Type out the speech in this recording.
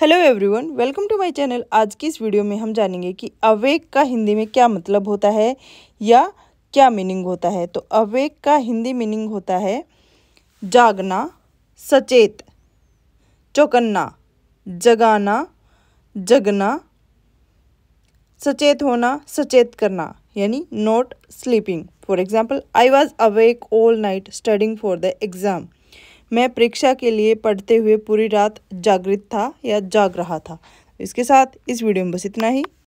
hello everyone welcome to my channel आज की इस वीडियो में हम जानेंगे कि अवेक का हिंदी में क्या मतलब होता है या क्या मीनिंग होता है तो अवेक का हिंदी मीनिंग होता है जागना सचेत चौकन्ना जगाना जगना सचेत होना सचेत करना यानी not sleeping for example I was awake all night studying for the exam मैं परीक्षा के लिए पढ़ते हुए पूरी रात जागृत था या जाग रहा था इसके साथ इस वीडियो में बस इतना ही